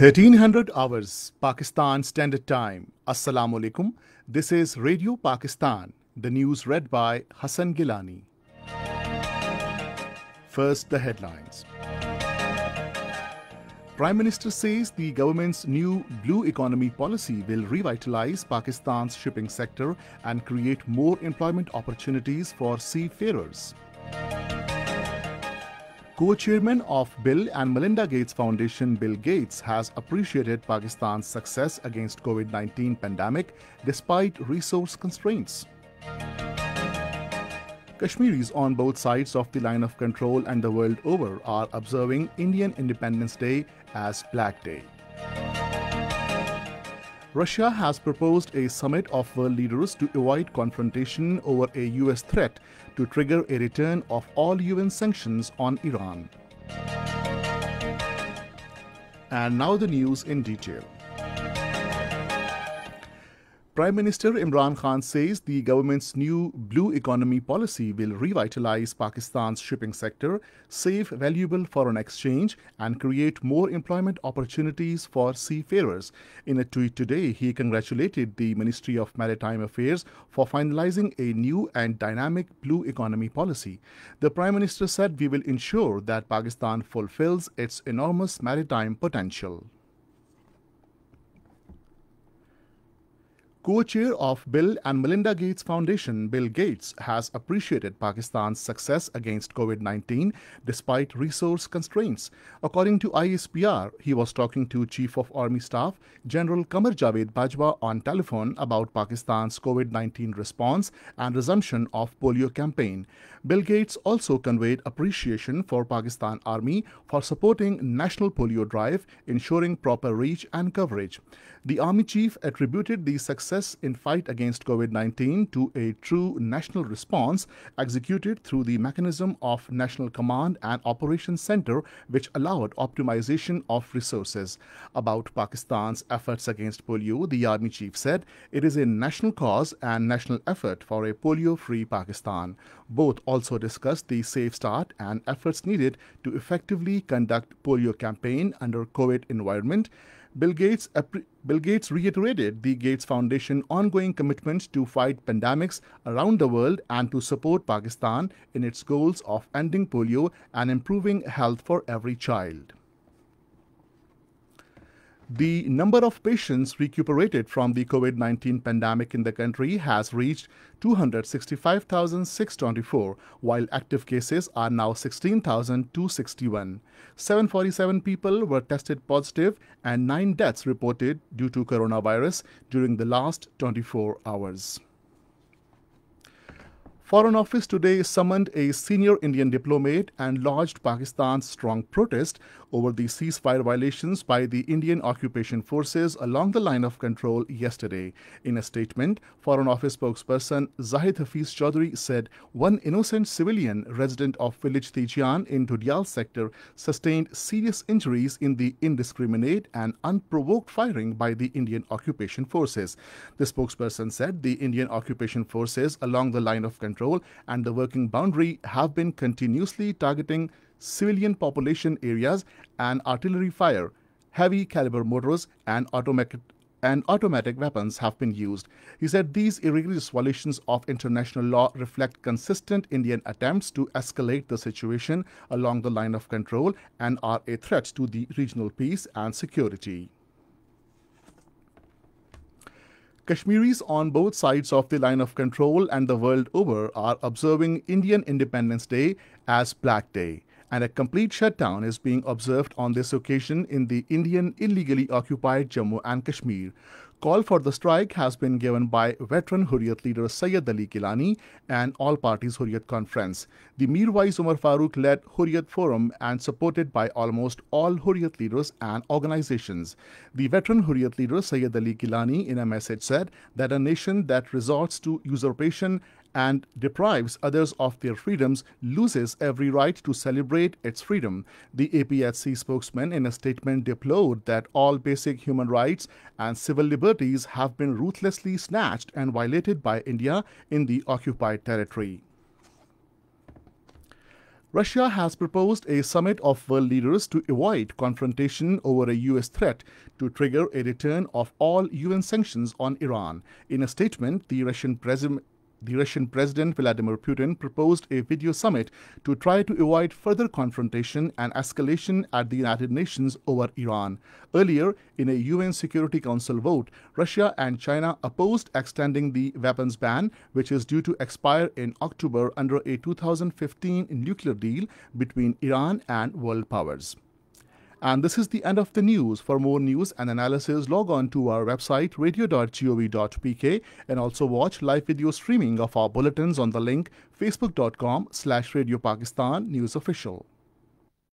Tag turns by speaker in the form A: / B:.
A: 1300 hours Pakistan Standard Time. Assalamu alaikum. This is Radio Pakistan. The news read by Hassan Gilani. First, the headlines. Prime Minister says the government's new blue economy policy will revitalize Pakistan's shipping sector and create more employment opportunities for seafarers. Co-chairman of Bill and Melinda Gates Foundation, Bill Gates has appreciated Pakistan's success against COVID-19 pandemic despite resource constraints. Kashmiris on both sides of the line of control and the world over are observing Indian Independence Day as Black Day. Russia has proposed a summit of world leaders to avoid confrontation over a U.S. threat to trigger a return of all UN sanctions on Iran. And now the news in detail. Prime Minister Imran Khan says the government's new blue economy policy will revitalize Pakistan's shipping sector, save valuable foreign exchange, and create more employment opportunities for seafarers. In a tweet today, he congratulated the Ministry of Maritime Affairs for finalizing a new and dynamic blue economy policy. The Prime Minister said, We will ensure that Pakistan fulfills its enormous maritime potential. co-chair of Bill and Melinda Gates Foundation, Bill Gates, has appreciated Pakistan's success against COVID-19 despite resource constraints. According to ISPR, he was talking to Chief of Army Staff General Kamar Javed Bajwa on telephone about Pakistan's COVID-19 response and resumption of polio campaign. Bill Gates also conveyed appreciation for Pakistan Army for supporting national polio drive, ensuring proper reach and coverage. The Army Chief attributed the success success in fight against COVID-19 to a true national response executed through the mechanism of National Command and Operations Center which allowed optimization of resources. About Pakistan's efforts against polio, the army chief said, it is a national cause and national effort for a polio-free Pakistan. Both also discussed the safe start and efforts needed to effectively conduct polio campaign under COVID environment Bill Gates, Bill Gates reiterated the Gates Foundation ongoing commitment to fight pandemics around the world and to support Pakistan in its goals of ending polio and improving health for every child. The number of patients recuperated from the COVID 19 pandemic in the country has reached 265,624, while active cases are now 16,261. 747 people were tested positive and 9 deaths reported due to coronavirus during the last 24 hours. Foreign Office today summoned a senior Indian diplomat and lodged Pakistan's strong protest over the ceasefire violations by the Indian occupation forces along the line of control yesterday. In a statement, Foreign Office spokesperson Zahid Hafiz Chaudhry said one innocent civilian resident of village Tijian in Dudyal sector sustained serious injuries in the indiscriminate and unprovoked firing by the Indian occupation forces. The spokesperson said the Indian occupation forces along the line of control Control and the Working Boundary have been continuously targeting civilian population areas and artillery fire, heavy caliber mortars, and automatic and automatic weapons have been used. He said these irregular violations of international law reflect consistent Indian attempts to escalate the situation along the line of control and are a threat to the regional peace and security. Kashmiris on both sides of the line of control and the world over are observing Indian Independence Day as Black Day, and a complete shutdown is being observed on this occasion in the Indian illegally occupied Jammu and Kashmir. Call for the strike has been given by veteran Hurriyat leader Sayed Ali Kilani and All Parties Hurriyat Conference. The Mirwais Umar Farooq led Hurriyat Forum and supported by almost all Hurriyat leaders and organizations. The veteran Hurriyat leader Sayed Ali Kilani in a message said that a nation that resorts to usurpation and deprives others of their freedoms loses every right to celebrate its freedom. The APSC spokesman in a statement deplored that all basic human rights and civil liberties have been ruthlessly snatched and violated by India in the occupied territory. Russia has proposed a summit of world leaders to avoid confrontation over a U.S. threat to trigger a return of all UN sanctions on Iran. In a statement, the Russian president the Russian President Vladimir Putin proposed a video summit to try to avoid further confrontation and escalation at the United Nations over Iran. Earlier, in a UN Security Council vote, Russia and China opposed extending the weapons ban, which is due to expire in October under a 2015 nuclear deal between Iran and world powers. And this is the end of the news. For more news and analysis, log on to our website radio.gov.pk and also watch live video streaming of our bulletins on the link facebook.com slash Radio Pakistan News Official.